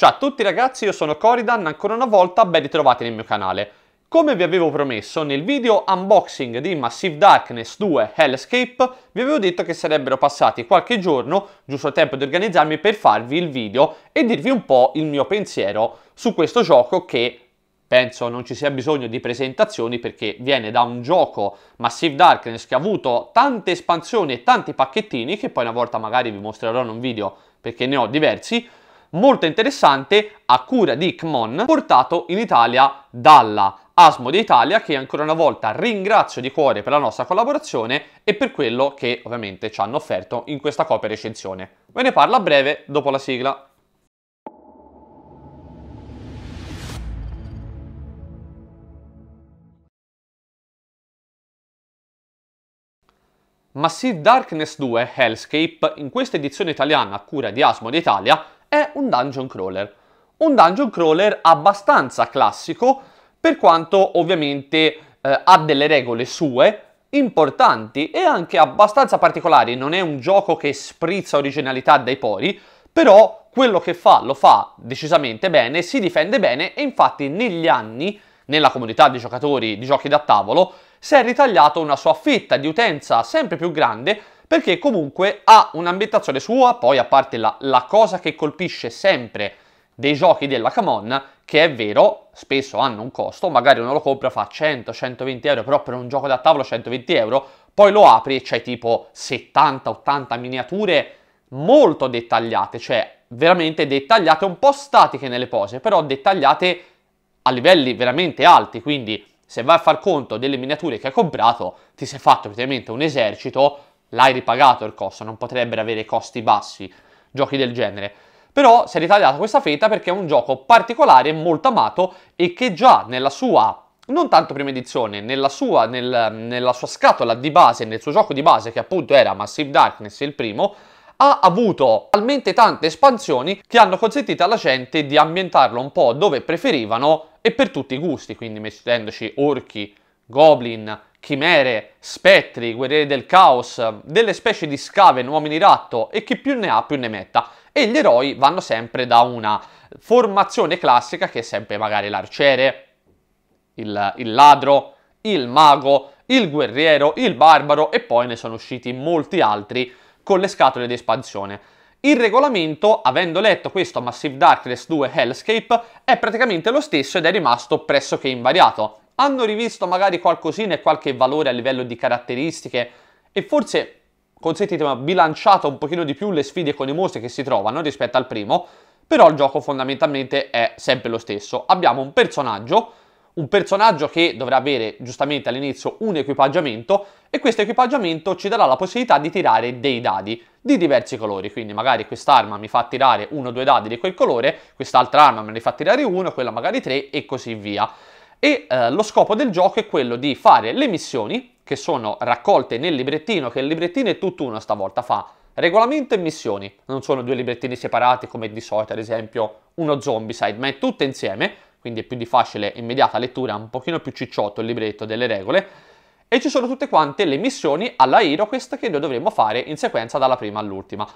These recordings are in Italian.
Ciao a tutti ragazzi, io sono Coridan, ancora una volta ben ritrovati nel mio canale. Come vi avevo promesso, nel video unboxing di Massive Darkness 2 Hellscape vi avevo detto che sarebbero passati qualche giorno, giusto il tempo di organizzarmi per farvi il video e dirvi un po' il mio pensiero su questo gioco che penso non ci sia bisogno di presentazioni perché viene da un gioco Massive Darkness che ha avuto tante espansioni e tanti pacchettini che poi una volta magari vi mostrerò in un video perché ne ho diversi molto interessante a cura di Kmon portato in Italia dalla Asmode Italia che ancora una volta ringrazio di cuore per la nostra collaborazione e per quello che ovviamente ci hanno offerto in questa copia recensione. Ve ne parlo a breve dopo la sigla. Massive Darkness 2 Hellscape in questa edizione italiana a cura di Asmode Italia è un dungeon crawler. Un dungeon crawler abbastanza classico, per quanto ovviamente eh, ha delle regole sue, importanti e anche abbastanza particolari. Non è un gioco che sprizza originalità dai pori, però quello che fa lo fa decisamente bene, si difende bene e infatti negli anni, nella comunità di giocatori di giochi da tavolo, si è ritagliato una sua fetta di utenza sempre più grande perché comunque ha un'ambientazione sua, poi a parte la, la cosa che colpisce sempre dei giochi della Camon, che è vero, spesso hanno un costo, magari uno lo compra, fa 100-120 euro, però per un gioco da tavolo 120 euro, poi lo apri e c'hai tipo 70-80 miniature molto dettagliate, cioè veramente dettagliate, un po' statiche nelle pose, però dettagliate a livelli veramente alti, quindi se vai a far conto delle miniature che hai comprato, ti sei fatto praticamente un esercito l'hai ripagato il costo, non potrebbero avere costi bassi giochi del genere. Però si è ritagliata questa fetta perché è un gioco particolare, molto amato e che già nella sua, non tanto prima edizione, nella sua, nel, nella sua scatola di base, nel suo gioco di base che appunto era Massive Darkness il primo, ha avuto talmente tante espansioni che hanno consentito alla gente di ambientarlo un po' dove preferivano e per tutti i gusti, quindi mettendoci orchi, goblin, chimere, spettri, guerrieri del caos, delle specie di scaven, uomini ratto e chi più ne ha più ne metta. E gli eroi vanno sempre da una formazione classica che è sempre magari l'arciere, il, il ladro, il mago, il guerriero, il barbaro e poi ne sono usciti molti altri con le scatole di espansione. Il regolamento, avendo letto questo Massive Darkness 2 Hellscape, è praticamente lo stesso ed è rimasto pressoché invariato hanno rivisto magari qualcosina e qualche valore a livello di caratteristiche e forse, consentitemi, bilanciato un pochino di più le sfide con i mostri che si trovano rispetto al primo, però il gioco fondamentalmente è sempre lo stesso. Abbiamo un personaggio, un personaggio che dovrà avere giustamente all'inizio un equipaggiamento e questo equipaggiamento ci darà la possibilità di tirare dei dadi di diversi colori, quindi magari quest'arma mi fa tirare uno o due dadi di quel colore, quest'altra arma me ne fa tirare uno, quella magari tre e così via e eh, lo scopo del gioco è quello di fare le missioni che sono raccolte nel librettino, che il librettino è tutt'uno stavolta, fa regolamento e missioni, non sono due librettini separati come di solito ad esempio uno zombie side, ma è tutto insieme, quindi è più di facile immediata lettura, un pochino più cicciotto il libretto delle regole, e ci sono tutte quante le missioni alla HeroQuest che noi dovremmo fare in sequenza dalla prima all'ultima.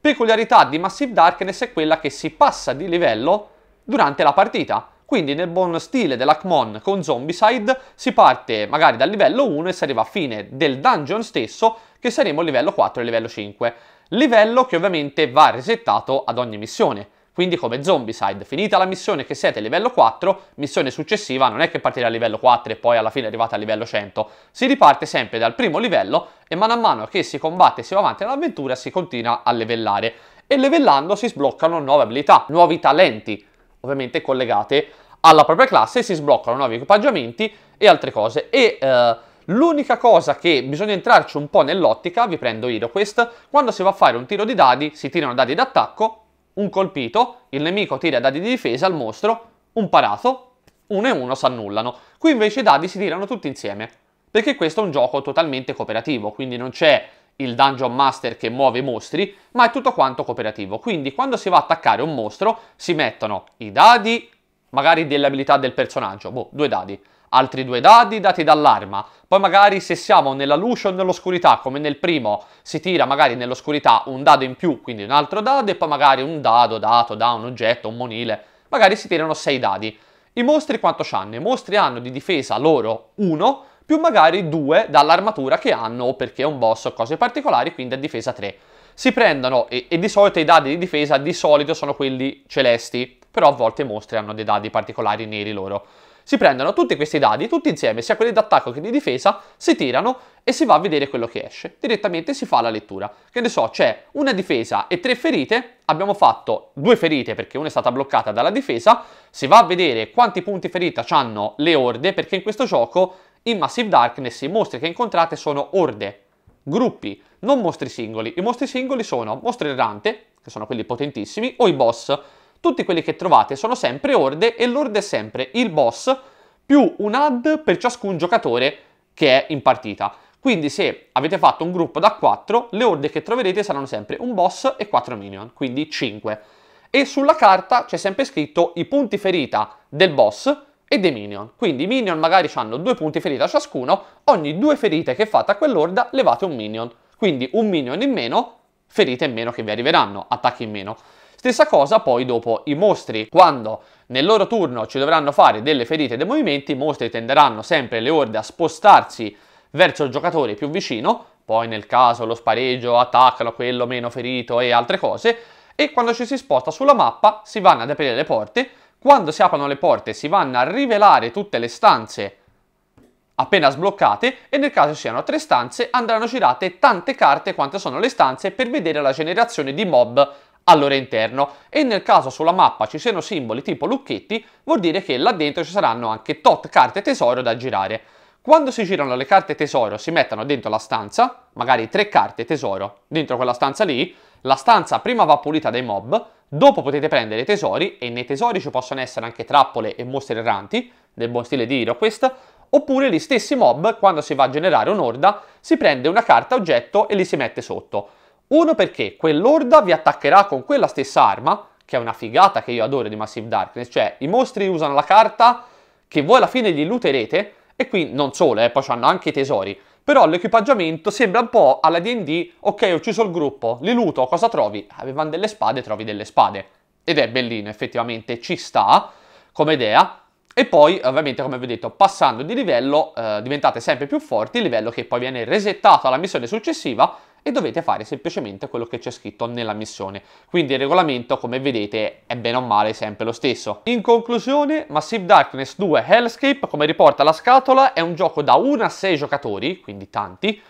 Peculiarità di Massive Darkness è quella che si passa di livello durante la partita, quindi nel buon stile dell'Acmon con Zombicide si parte magari dal livello 1 e si arriva a fine del dungeon stesso che saremo livello 4 e livello 5. Livello che ovviamente va resettato ad ogni missione. Quindi come Zombicide, finita la missione che siete a livello 4, missione successiva non è che partire a livello 4 e poi alla fine arrivate a livello 100, si riparte sempre dal primo livello e man mano che si combatte e si va avanti nell'avventura si continua a livellare. e levellando si sbloccano nuove abilità, nuovi talenti, ovviamente collegate alla propria classe si sbloccano nuovi equipaggiamenti e altre cose. E eh, l'unica cosa che bisogna entrarci un po' nell'ottica, vi prendo HeroQuest, quando si va a fare un tiro di dadi, si tirano dadi d'attacco, un colpito, il nemico tira dadi di difesa al mostro, un parato, uno e uno si annullano. Qui invece i dadi si tirano tutti insieme, perché questo è un gioco totalmente cooperativo, quindi non c'è il Dungeon Master che muove i mostri, ma è tutto quanto cooperativo. Quindi quando si va a attaccare un mostro si mettono i dadi, magari delle abilità del personaggio, boh, due dadi. Altri due dadi dati dall'arma. Poi magari se siamo nella luce o nell'oscurità, come nel primo, si tira magari nell'oscurità un dado in più, quindi un altro dado, e poi magari un dado dato da un oggetto, un monile. Magari si tirano sei dadi. I mostri quanto hanno? I mostri hanno di difesa loro 1, più magari due dall'armatura che hanno o perché è un boss o cose particolari, quindi a difesa tre. Si prendono, e, e di solito i dadi di difesa di solito sono quelli celesti, però a volte mostre hanno dei dadi particolari neri loro. Si prendono tutti questi dadi, tutti insieme, sia quelli d'attacco che di difesa, si tirano e si va a vedere quello che esce. Direttamente si fa la lettura. Che ne so, c'è una difesa e tre ferite, abbiamo fatto due ferite perché una è stata bloccata dalla difesa, si va a vedere quanti punti ferita hanno le orde, perché in questo gioco in Massive Darkness i mostri che incontrate sono orde, gruppi, non mostri singoli. I mostri singoli sono mostri errante, che sono quelli potentissimi, o i boss, tutti quelli che trovate sono sempre orde e l'orde è sempre il boss più un add per ciascun giocatore che è in partita. Quindi se avete fatto un gruppo da 4, le orde che troverete saranno sempre un boss e 4 minion, quindi 5. E sulla carta c'è sempre scritto i punti ferita del boss e dei minion. Quindi i minion magari hanno due punti ferita ciascuno, ogni due ferite che fate a quell'orda levate un minion. Quindi un minion in meno, ferite in meno che vi arriveranno, attacchi in meno. Stessa cosa poi dopo i mostri, quando nel loro turno ci dovranno fare delle ferite e dei movimenti, i mostri tenderanno sempre le orde a spostarsi verso il giocatore più vicino, poi nel caso lo spareggio attaccano quello meno ferito e altre cose, e quando ci si sposta sulla mappa si vanno ad aprire le porte, quando si aprono le porte si vanno a rivelare tutte le stanze appena sbloccate e nel caso siano tre stanze andranno girate tante carte quante sono le stanze per vedere la generazione di mob al loro interno e nel caso sulla mappa ci siano simboli tipo lucchetti vuol dire che là dentro ci saranno anche tot carte tesoro da girare. Quando si girano le carte tesoro si mettono dentro la stanza, magari tre carte tesoro dentro quella stanza lì, la stanza prima va pulita dai mob, dopo potete prendere tesori e nei tesori ci possono essere anche trappole e mostri erranti, nel buon stile di HeroQuest, oppure gli stessi mob quando si va a generare un'orda si prende una carta oggetto e li si mette sotto. Uno perché quell'orda vi attaccherà con quella stessa arma, che è una figata che io adoro di Massive Darkness, cioè i mostri usano la carta che voi alla fine li looterete, e qui non solo, eh, poi hanno anche i tesori, però l'equipaggiamento sembra un po' alla D&D, ok ho ucciso il gruppo, li luto, cosa trovi? Avevano ah, delle spade, trovi delle spade, ed è bellino effettivamente, ci sta come idea, e poi, ovviamente, come vi ho detto, passando di livello eh, diventate sempre più forti, il livello che poi viene resettato alla missione successiva e dovete fare semplicemente quello che c'è scritto nella missione. Quindi il regolamento, come vedete, è bene o male sempre lo stesso. In conclusione, Massive Darkness 2 Hellscape, come riporta la scatola, è un gioco da 1 a 6 giocatori, quindi tanti,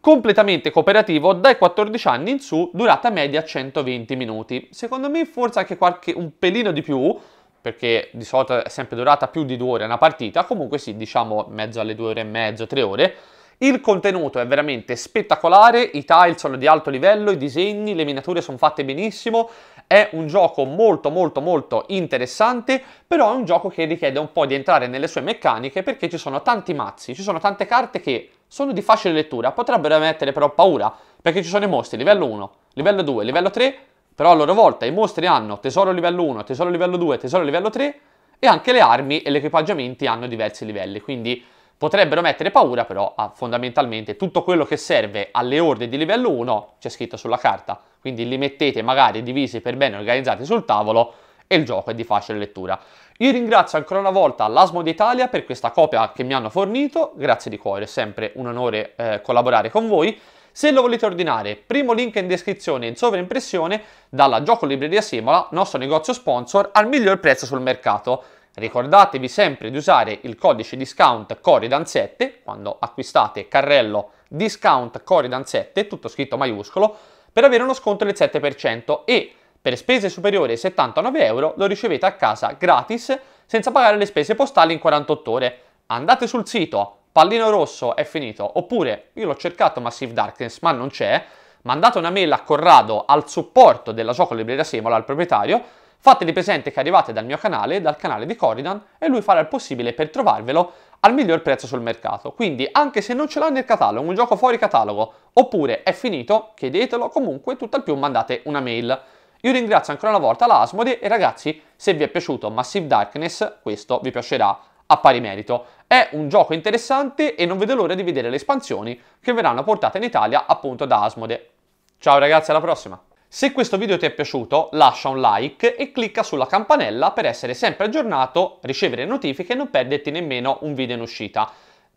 completamente cooperativo dai 14 anni in su, durata media 120 minuti. Secondo me forse anche qualche, un pelino di più, perché di solito è sempre durata più di 2 ore una partita, comunque sì, diciamo mezzo alle 2 ore e mezzo, 3 ore, il contenuto è veramente spettacolare, i tile sono di alto livello, i disegni, le miniature sono fatte benissimo, è un gioco molto molto molto interessante, però è un gioco che richiede un po' di entrare nelle sue meccaniche perché ci sono tanti mazzi, ci sono tante carte che sono di facile lettura, potrebbero mettere però paura, perché ci sono i mostri livello 1, livello 2, livello 3, però a loro volta i mostri hanno tesoro livello 1, tesoro livello 2, tesoro livello 3 e anche le armi e gli equipaggiamenti hanno diversi livelli, quindi Potrebbero mettere paura però a fondamentalmente tutto quello che serve alle orde di livello 1 c'è scritto sulla carta, quindi li mettete magari divisi per bene organizzati sul tavolo e il gioco è di facile lettura. Io ringrazio ancora una volta l'Asmo d'Italia per questa copia che mi hanno fornito, grazie di cuore, è sempre un onore eh, collaborare con voi. Se lo volete ordinare, primo link in descrizione in sovraimpressione dalla Gioco Libreria Semola, nostro negozio sponsor, al miglior prezzo sul mercato. Ricordatevi sempre di usare il codice discount CORIDAN7 quando acquistate carrello discount CORIDAN7, tutto scritto maiuscolo, per avere uno sconto del 7% e per spese superiori ai 79 euro lo ricevete a casa gratis senza pagare le spese postali in 48 ore. Andate sul sito, pallino rosso è finito, oppure io l'ho cercato Massive Darkness ma non c'è, mandate una mail a Corrado al supporto della Gioco Libreria Semola, al proprietario, Fatevi presente che arrivate dal mio canale, dal canale di Coridan, e lui farà il possibile per trovarvelo al miglior prezzo sul mercato. Quindi, anche se non ce l'ha nel catalogo, un gioco fuori catalogo, oppure è finito, chiedetelo, comunque tutt'al più mandate una mail. Io ringrazio ancora una volta l'Asmode e ragazzi, se vi è piaciuto Massive Darkness, questo vi piacerà a pari merito. È un gioco interessante e non vedo l'ora di vedere le espansioni che verranno portate in Italia appunto da Asmode. Ciao ragazzi, alla prossima! Se questo video ti è piaciuto lascia un like e clicca sulla campanella per essere sempre aggiornato, ricevere notifiche e non perderti nemmeno un video in uscita.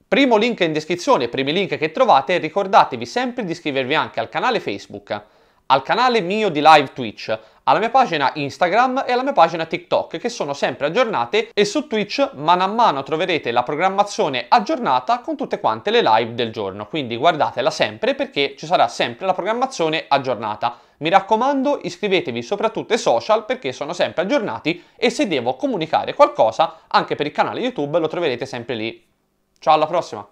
Primo link in descrizione, primi link che trovate, ricordatevi sempre di iscrivervi anche al canale Facebook, al canale mio di live Twitch, alla mia pagina Instagram e alla mia pagina TikTok che sono sempre aggiornate e su Twitch mano a mano troverete la programmazione aggiornata con tutte quante le live del giorno, quindi guardatela sempre perché ci sarà sempre la programmazione aggiornata. Mi raccomando iscrivetevi soprattutto ai social perché sono sempre aggiornati e se devo comunicare qualcosa anche per il canale YouTube lo troverete sempre lì. Ciao alla prossima!